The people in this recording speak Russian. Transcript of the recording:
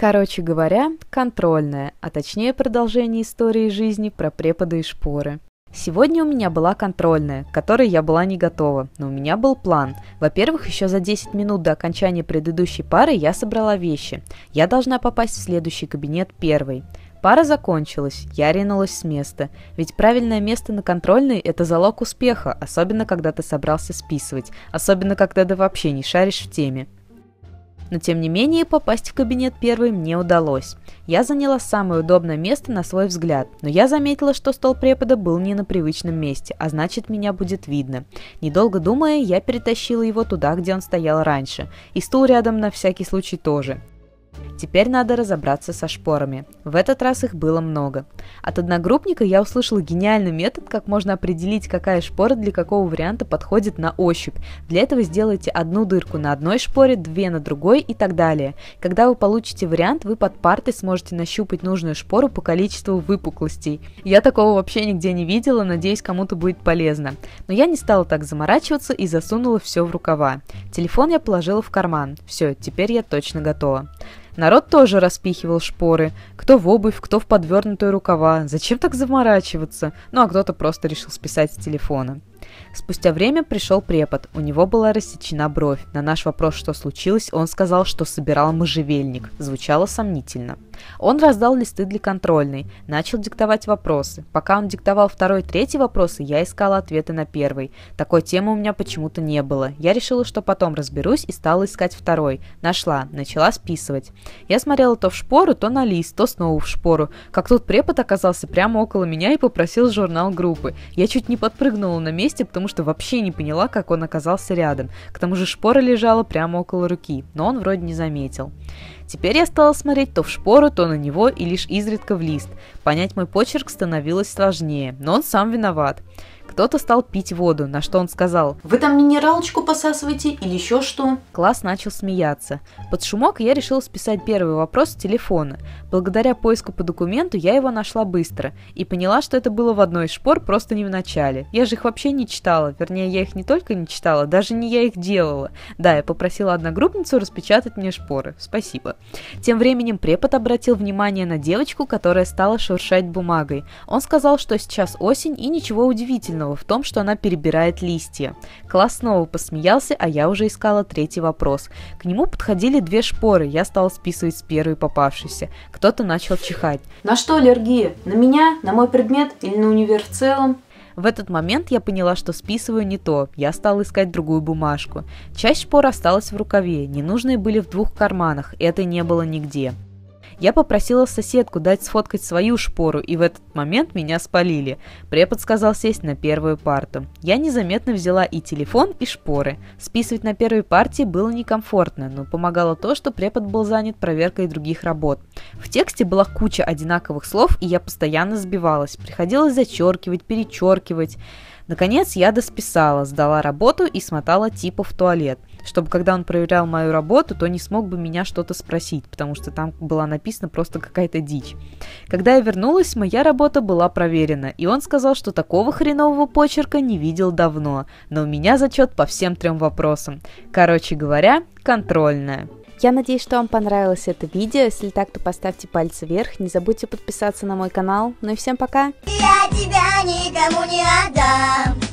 Короче говоря, контрольная, а точнее продолжение истории жизни про препода и шпоры. Сегодня у меня была контрольная, к которой я была не готова, но у меня был план. Во-первых, еще за 10 минут до окончания предыдущей пары я собрала вещи. Я должна попасть в следующий кабинет первой. Пара закончилась, я ринулась с места. Ведь правильное место на контрольной – это залог успеха, особенно когда ты собрался списывать, особенно когда ты вообще не шаришь в теме. Но тем не менее попасть в кабинет первой мне удалось. Я заняла самое удобное место на свой взгляд, но я заметила, что стол препода был не на привычном месте, а значит меня будет видно. Недолго думая, я перетащила его туда, где он стоял раньше, и стул рядом на всякий случай тоже. Теперь надо разобраться со шпорами. В этот раз их было много. От одногруппника я услышал гениальный метод, как можно определить, какая шпора для какого варианта подходит на ощупь. Для этого сделайте одну дырку на одной шпоре, две на другой и так далее. Когда вы получите вариант, вы под партой сможете нащупать нужную шпору по количеству выпуклостей. Я такого вообще нигде не видела, надеюсь, кому-то будет полезно. Но я не стала так заморачиваться и засунула все в рукава. Телефон я положила в карман. Все, теперь я точно готова. Народ тоже распихивал шпоры. Кто в обувь, кто в подвернутые рукава. Зачем так заморачиваться? Ну а кто-то просто решил списать с телефона. Спустя время пришел препод. У него была рассечена бровь. На наш вопрос, что случилось, он сказал, что собирал можжевельник. Звучало сомнительно. Он раздал листы для контрольной, начал диктовать вопросы. Пока он диктовал второй и третий вопросы, я искала ответы на первый. Такой темы у меня почему-то не было. Я решила, что потом разберусь и стала искать второй. Нашла, начала списывать. Я смотрела то в шпору, то на лист, то снова в шпору. Как тут препод оказался прямо около меня и попросил журнал группы. Я чуть не подпрыгнула на месте, потому что вообще не поняла, как он оказался рядом. К тому же шпора лежала прямо около руки, но он вроде не заметил. Теперь я стала смотреть то в шпору, то на него и лишь изредка в лист. Понять мой почерк становилось сложнее, но он сам виноват. Кто-то стал пить воду, на что он сказал «Вы там минералочку посасываете или еще что?» Класс начал смеяться. Под шумок я решил списать первый вопрос с телефона. Благодаря поиску по документу я его нашла быстро и поняла, что это было в одной из шпор просто не в начале. Я же их вообще не читала, вернее, я их не только не читала, даже не я их делала. Да, я попросила одногруппницу распечатать мне шпоры. Спасибо. Тем временем препод обратил внимание на девочку, которая стала шуршать бумагой. Он сказал, что сейчас осень и ничего удивительного, Снова в том, что она перебирает листья. Класс снова посмеялся, а я уже искала третий вопрос. К нему подходили две шпоры, я стала списывать с первой попавшейся. Кто-то начал чихать. На что аллергия? На меня? На мой предмет? Или на универ в целом? В этот момент я поняла, что списываю не то, я стала искать другую бумажку. Часть шпор осталась в рукаве, ненужные были в двух карманах, это не было нигде. Я попросила соседку дать сфоткать свою шпору, и в этот момент меня спалили. Препод сказал сесть на первую парту. Я незаметно взяла и телефон, и шпоры. Списывать на первой партии было некомфортно, но помогало то, что препод был занят проверкой других работ. В тексте была куча одинаковых слов, и я постоянно сбивалась. Приходилось зачеркивать, перечеркивать. Наконец я досписала, сдала работу и смотала типа в туалет чтобы когда он проверял мою работу, то не смог бы меня что-то спросить, потому что там была написана просто какая-то дичь. Когда я вернулась, моя работа была проверена, и он сказал, что такого хренового почерка не видел давно, но у меня зачет по всем трем вопросам. Короче говоря, контрольная. Я надеюсь, что вам понравилось это видео. Если так, то поставьте пальцы вверх. Не забудьте подписаться на мой канал. Ну и всем пока! Я тебя никому не отдам!